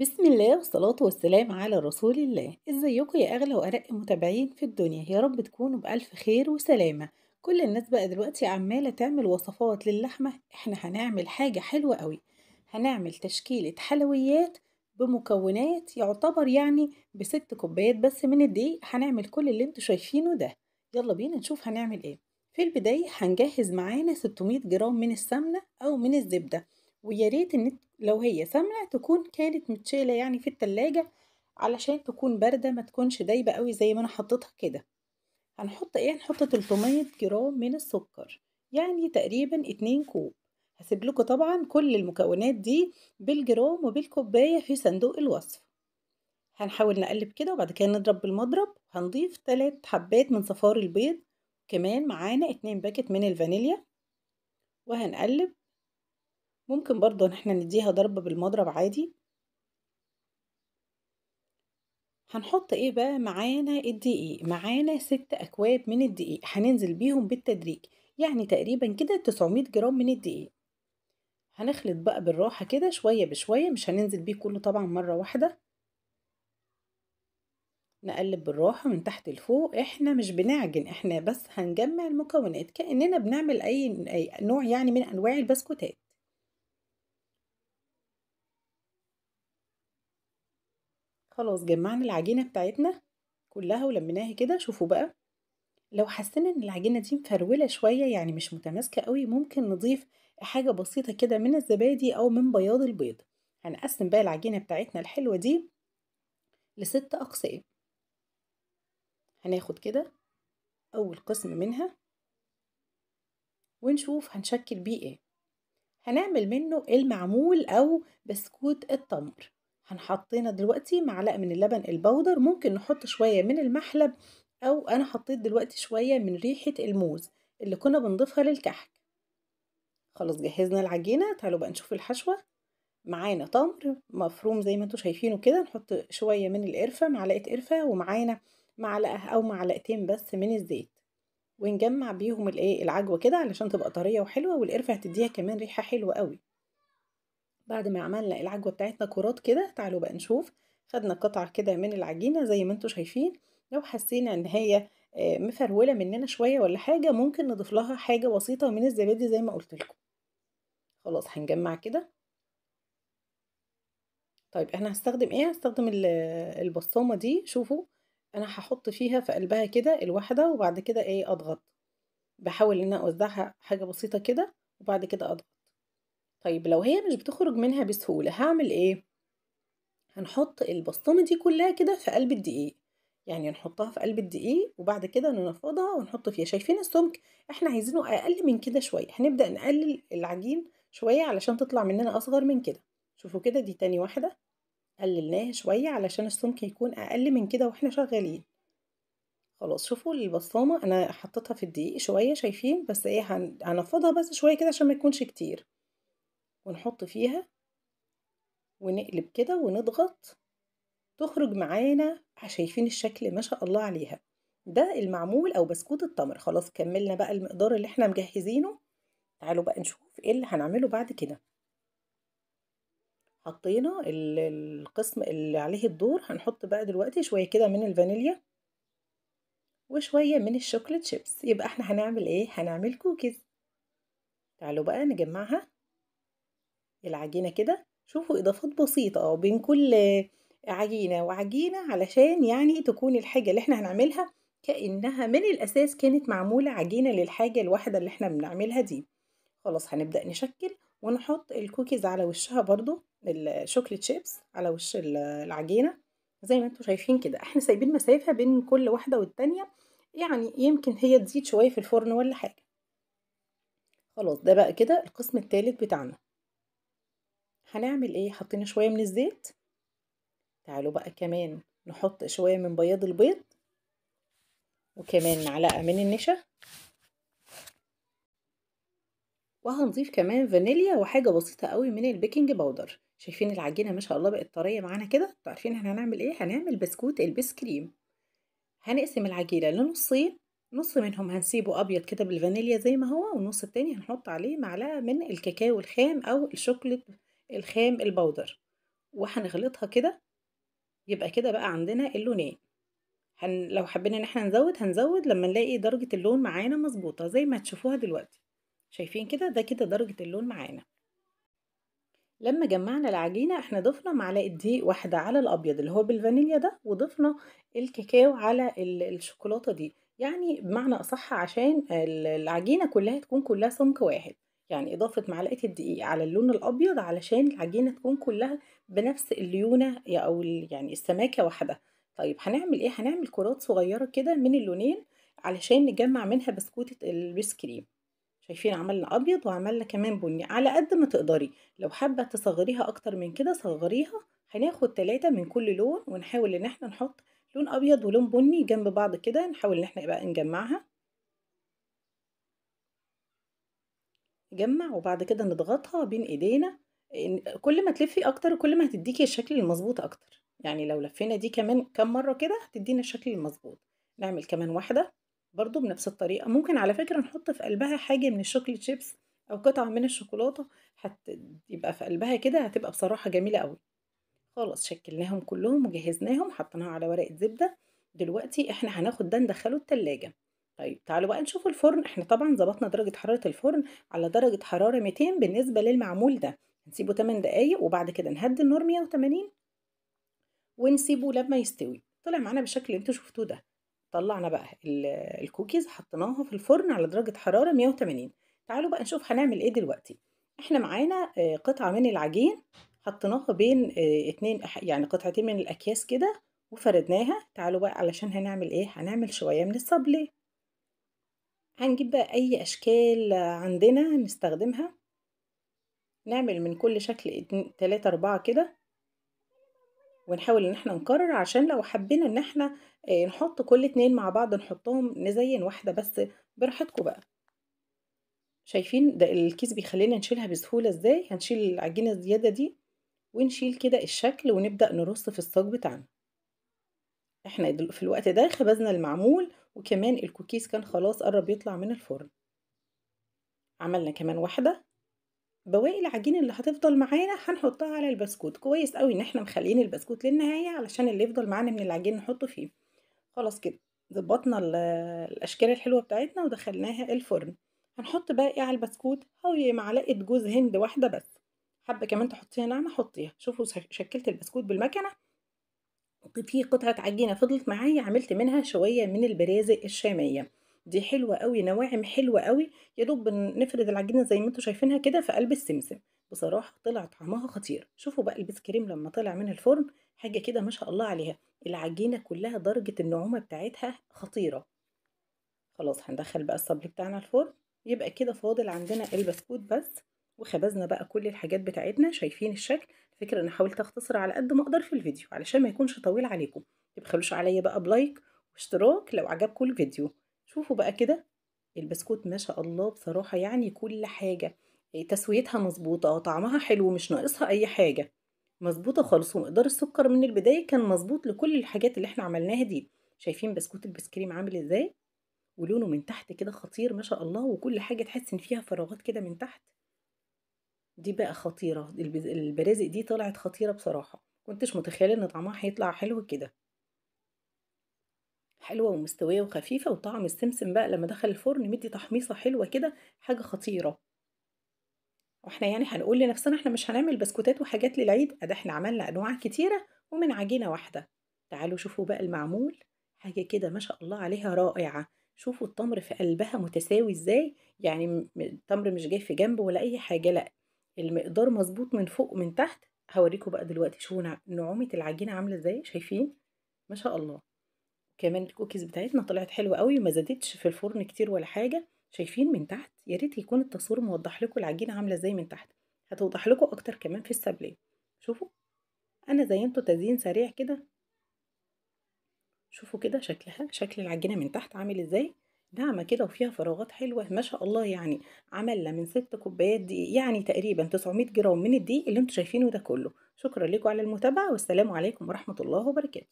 بسم الله والصلاة والسلام على رسول الله ازيكم يا اغلى وارق متابعين في الدنيا يا رب تكونوا بألف خير وسلامة كل الناس بقى دلوقتي عمالة تعمل وصفات للحمة احنا هنعمل حاجة حلوة قوي هنعمل تشكيلة حلويات بمكونات يعتبر يعني بست كوبايات بس من الدقيق هنعمل كل اللي انتوا شايفينه ده يلا بينا نشوف هنعمل ايه في البداية هنجهز معانا 600 جرام من السمنة او من الزبدة ويا ريت ان لو هي سمنه تكون كانت متشاله يعني في التلاجة علشان تكون بارده ما تكونش دايبه قوي زي ما انا حطيتها كده هنحط ايه هنحط 300 جرام من السكر يعني تقريبا 2 كوب هسيب لكم طبعا كل المكونات دي بالجرام وبالكوبايه في صندوق الوصف هنحاول نقلب كده وبعد كده نضرب بالمضرب هنضيف 3 حبات من صفار البيض كمان معانا 2 باكت من الفانيليا وهنقلب ممكن برضه ان احنا نديها ضرب بالمضرب عادي هنحط ايه بقى معانا الدقيق معانا ست اكواب من الدقيق هننزل بيهم بالتدريج يعني تقريبا كده 900 جرام من الدقيق هنخلط بقى بالراحة كده شوية بشوية مش هننزل بيه كله طبعا مرة واحدة نقلب بالراحة من تحت لفوق احنا مش بنعجن احنا بس هنجمع المكونات كأننا بنعمل اي نوع يعني من انواع البسكوتات خلاص جمعنا العجينة بتاعتنا كلها ولميناها كده شوفوا بقى لو حسينا ان العجينة دي مفرولة شوية يعني مش متماسكة قوي ممكن نضيف حاجة بسيطة كده من الزبادي او من بياض البيض هنقسم بقى العجينة بتاعتنا الحلوة دي لست أقسام هناخد كده أول قسم منها ونشوف هنشكل بيه ايه هنعمل منه المعمول أو بسكوت التمر هنحطينا دلوقتي معلقة من اللبن البودر ممكن نحط شوية من المحلب أو أنا حطيت دلوقتي شوية من ريحة الموز اللي كنا بنضيفها للكحك خلاص جهزنا العجينة تعالوا بقى نشوف الحشوة معانا تمر مفروم زي ما انتوا شايفينه كده نحط شوية من القرفة معلقة قرفة ومعانا معلقة أو معلقتين بس من الزيت ونجمع بيهم الايه العجوة كده علشان تبقى طرية وحلوة والقرفة هتديها كمان ريحة حلوة قوي بعد ما عملنا العجوة بتاعتنا كرات كده تعالوا بقى نشوف خدنا قطعة كده من العجينة زي ما انتوا شايفين لو حسينا ان هي آه، مفرولة مننا شوية ولا حاجة ممكن نضيف لها حاجة بسيطة من الزبادي زي ما قلت لكم خلاص هنجمع كده طيب انا هستخدم ايه هستخدم البصامة دي شوفوا انا هحط فيها في قلبها كده الواحدة وبعد كده ايه اضغط بحاول ان انا اوزعها حاجة بسيطة كده وبعد كده اضغط طيب لو هي مش بتخرج منها بسهولة هعمل ايه؟ هنحط البسطمة دي كلها كده في قلب الدقيق يعني نحطها في قلب الدقيق وبعد كده ننفضها ونحط فيها شايفين السمك احنا عايزينه اقل من كده شوية هنبدأ نقلل العجين شوية علشان تطلع مننا اصغر من كده شوفوا كده دي تاني واحدة قللناها شوية علشان السمك يكون اقل من كده واحنا شغالين خلاص شوفوا البصامة انا حطيتها في الدقيق شوية شايفين بس ايه هنفضها بس شوية كده عشان ما يكونش كتير ونحط فيها ونقلب كده ونضغط تخرج معانا شايفين الشكل ما شاء الله عليها ده المعمول او بسكوت التمر خلاص كملنا بقى المقدار اللي احنا مجهزينه تعالوا بقى نشوف ايه اللي هنعمله بعد كده حطينا القسم اللي عليه الدور هنحط بقى دلوقتي شوية كده من الفانيليا وشوية من الشوكليت شيبس يبقى احنا هنعمل ايه هنعمل كوكيز تعالوا بقى نجمعها العجينة كده شوفوا إضافات بسيطة آه، بين كل عجينة وعجينة علشان يعني تكون الحاجة اللي احنا هنعملها كأنها من الأساس كانت معمولة عجينة للحاجة الواحدة اللي احنا بنعملها دي خلاص هنبدأ نشكل ونحط الكوكيز على وشها برضو الشوكليت شيبس على وش العجينة زي ما انتم شايفين كده احنا سايبين مسافة بين كل واحدة والتانية يعني يمكن هي تزيد شوية في الفرن ولا حاجة خلاص ده بقى كده القسم التالت بتاعنا هنعمل ايه حطينا شوية من الزيت تعالوا بقى كمان نحط شوية من بياض البيض وكمان معلقة من النشا وهنضيف كمان فانيليا وحاجة بسيطة قوي من البيكنج باودر شايفين العجينة ما شاء الله بقت طرية معانا كده عارفين احنا هنعمل ايه هنعمل بسكوت البس كريم هنقسم العجينة لنصين نص منهم هنسيبه ابيض كده بالفانيليا زي ما هو والنص التاني هنحط عليه معلقة من الكاكاو الخام او الشوكولات الخام البودر وهنخلطها كده يبقى كده بقى عندنا اللونين هن لو حبينا ان احنا نزود هنزود لما نلاقي درجة اللون معانا مظبوطة زي ما هتشوفوها دلوقتي شايفين كده ده كده درجة اللون معانا لما جمعنا العجينة احنا ضفنا معلقة دقيق واحدة على الابيض اللي هو بالفانيليا ده وضفنا الكاكاو على الشوكولاتة دي يعني بمعنى اصح عشان العجينة كلها تكون كلها سمك واحد يعني إضافة معلقة الدقيق على اللون الأبيض علشان العجينة تكون كلها بنفس الليونة أو يعني السماكة واحدة طيب هنعمل إيه؟ هنعمل كرات صغيرة كده من اللونين علشان نجمع منها بسكوتة البيس كريم شايفين عملنا أبيض وعملنا كمان بني على قد ما تقدري لو حابة تصغريها أكتر من كده صغريها هناخد تلاتة من كل لون ونحاول إن احنا نحط لون أبيض ولون بني جنب بعض كده نحاول إن احنا بقى نجمعها جمع وبعد كده نضغطها بين ايدينا كل ما تلفي اكتر كل ما هتديكي الشكل المظبوط اكتر يعني لو لفينا دي كمان كام مره كده هتدينا الشكل المظبوط نعمل كمان واحده برضو بنفس الطريقه ممكن على فكره نحط في قلبها حاجه من الشوكليت شيبس او قطعه من الشوكولاته يبقى في قلبها كده هتبقى بصراحه جميله قوي خلاص شكلناهم كلهم وجهزناهم حطيناها على ورقه زبده دلوقتي احنا هناخد ده ندخله التلاجة طيب تعالوا بقى نشوف الفرن احنا طبعا ظبطنا درجة حرارة الفرن على درجة حرارة 200 بالنسبة للمعمول ده هنسيبه 8 دقايق وبعد كده نهدي النار 180 ونسيبه لما يستوي طلع معانا بالشكل اللي انتوا شفتوه ده طلعنا بقى الكوكيز حطيناها في الفرن على درجة حرارة 180 تعالوا بقى نشوف هنعمل ايه دلوقتي احنا معانا آه، قطعة من العجين حطيناها بين آه، اتنين يعني قطعتين من الاكياس كده وفردناها تعالوا بقى علشان هنعمل ايه هنعمل شوية من الصابليه هنجيب بقى اي اشكال عندنا نستخدمها نعمل من كل شكل تلاتة اربعة كده ونحاول ان احنا نكرر عشان لو حبينا ان احنا آه، نحط كل اتنين مع بعض نحطهم نزين واحدة بس براحتكم بقى شايفين ده الكيس بيخلينا نشيلها بسهولة ازاي هنشيل العجينة الزيادة دي ونشيل كده الشكل ونبدأ نرص في الصاج بتاعنا احنا في الوقت ده خبزنا المعمول وكمان الكوكيز كان خلاص قرب يطلع من الفرن عملنا كمان واحدة بواقي العجين اللي هتفضل معانا هنحطها على البسكوت كويس قوي ان احنا مخليين البسكوت للنهاية علشان اللي يفضل معانا من العجين نحطه فيه خلاص كده ظبطنا الاشكال الحلوة بتاعتنا ودخلناها الفرن هنحط باقي على البسكوت حوالي معلقة جوز هند واحدة بس حابة كمان تحطيها ناعمة حطيها شوفوا شكلت البسكوت بالمكنة في قطعة عجينة فضلت معايا عملت منها شوية من البرازق الشامية دي حلوة قوي نواعم حلوة قوي يا دوب نفرد العجينة زي ما انتوا شايفينها كده في قلب السمسم بصراحة طلع طعمها خطير شوفوا بقى البيس كريم لما طلع من الفرن حاجة كده ما شاء الله عليها العجينة كلها درجة النعومة بتاعتها خطيرة خلاص هندخل بقى الصبل بتاعنا الفرن يبقى كده فاضل عندنا البسكوت بس وخبزنا بقى كل الحاجات بتاعتنا شايفين الشكل فكرة انا حاولت اختصر على قد ما اقدر في الفيديو علشان ما يكونش طويل عليكم تبخلوش عليا بقى بلايك واشتراك لو عجبكم الفيديو شوفوا بقى كده البسكوت ما شاء الله بصراحة يعني كل حاجة إيه، تسويتها مظبوطة طعمها حلو مش ناقصها اي حاجة مظبوطة خالص ومقدار السكر من البداية كان مظبوط لكل الحاجات اللي احنا عملناها دي شايفين بسكوت البسكريم عامل ازاي ولونه من تحت كده خطير ما شاء الله وكل حاجة تحس ان فيها فراغات كده من تحت دي بقى خطيرة البرازق دي طلعت خطيرة بصراحة كنتش متخيلة ان طعمها هيطلع حلو كده حلوة ومستوية وخفيفة وطعم السمسم بقى لما دخل الفرن مدي تحميصة حلوة كده حاجة خطيرة واحنا يعني هنقول لنفسنا احنا مش هنعمل بسكوتات وحاجات للعيد ده احنا عملنا انواع كتيرة ومن عجينة واحدة تعالوا شوفوا بقى المعمول حاجة كده ما شاء الله عليها رائعة شوفوا التمر في قلبها متساوي ازاي يعني التمر مش جاي في جنب ولا اي حاجة لا المقدار مظبوط من فوق ومن تحت هوريكم بقى دلوقتي شوفوا نعومه العجينه عامله ازاي شايفين ما شاء الله كمان الكوكيز بتاعتنا طلعت حلوه قوي وما زادتش في الفرن كتير ولا حاجه شايفين من تحت يا ريت يكون التصوير موضح لكم العجينه عامله ازاي من تحت هتوضح لكم اكتر كمان في السابليه شوفوا انا زينته تزيين سريع كده شوفوا كده شكلها شكل العجينه من تحت عامل ازاي ناعمة كده وفيها فراغات حلوة ما شاء الله يعني عملنا من ست كوبايات دقيق يعني تقريبا 900 جرام من الدقيق اللي انتوا شايفينه ده كله شكرا لكم على المتابعة والسلام عليكم ورحمة الله وبركاته